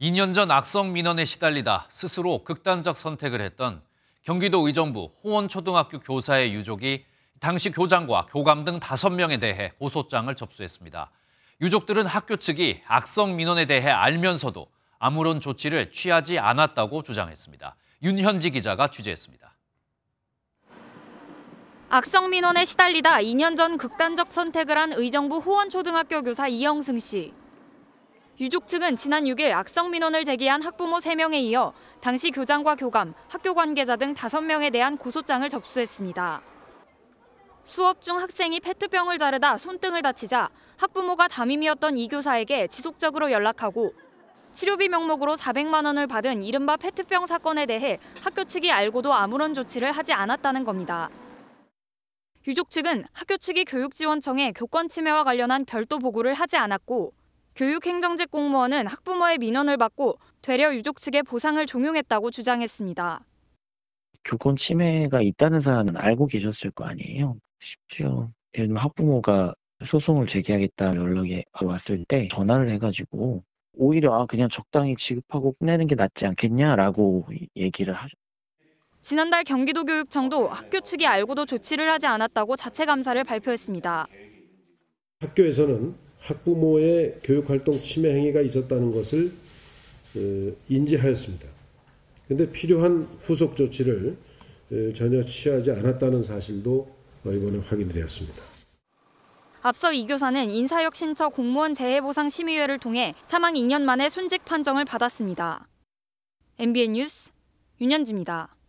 2년 전 악성 민원에 시달리다 스스로 극단적 선택을 했던 경기도 의정부 호원초등학교 교사의 유족이 당시 교장과 교감 등 5명에 대해 고소장을 접수했습니다. 유족들은 학교 측이 악성 민원에 대해 알면서도 아무런 조치를 취하지 않았다고 주장했습니다. 윤현지 기자가 취재했습니다. 악성 민원에 시달리다 2년 전 극단적 선택을 한 의정부 호원초등학교 교사 이영승 씨. 유족 측은 지난 6일 악성 민원을 제기한 학부모 3명에 이어 당시 교장과 교감, 학교 관계자 등 5명에 대한 고소장을 접수했습니다. 수업 중 학생이 페트병을 자르다 손등을 다치자 학부모가 담임이었던 이 교사에게 지속적으로 연락하고 치료비 명목으로 400만 원을 받은 이른바 페트병 사건에 대해 학교 측이 알고도 아무런 조치를 하지 않았다는 겁니다. 유족 측은 학교 측이 교육지원청에 교권 침해와 관련한 별도 보고를 하지 않았고 교육행정직 공무원은 학부모의 민원을 받고 되려 유족 측에 보상을 종용했다고 주장했습니다. 교권 침해가 있다는 사안은 알고 계셨을 거 아니에요. 쉽죠. 예를 학부모가 소송을 제기하겠다 연락이 왔을 때 전화를 해가지고 오히려 아 그냥 적당히 지급하고 끝내는 게 낫지 않겠냐라고 얘기를 하죠. 지난달 경기도 교육청도 학교 측이 알고도 조치를 하지 않았다고 자체 감사를 발표했습니다. 학교에서는 학부모의 교육활동 침해 행위가 있었다는 것을 어, 인지하였습니다. 그런데 필요한 후속 조치를 어, 전혀 취하지 않았다는 사실도 이번에 확인 되었습니다. 앞서 이 교사는 인사혁신처 공무원 재해보상 심의회를 통해 사망 2년 만에 순직 판정을 받았습니다. MBN 뉴스 윤현지입니다.